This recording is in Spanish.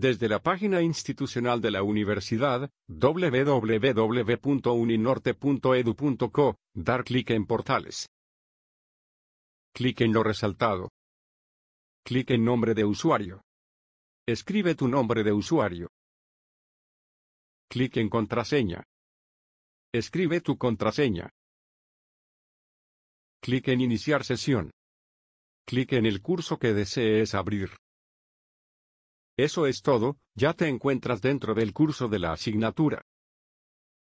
Desde la página institucional de la universidad, www.uninorte.edu.co, dar clic en Portales. Clic en lo resaltado. Clic en Nombre de usuario. Escribe tu nombre de usuario. Clic en Contraseña. Escribe tu contraseña. Clic en Iniciar sesión. Clic en el curso que desees abrir. Eso es todo, ya te encuentras dentro del curso de la asignatura.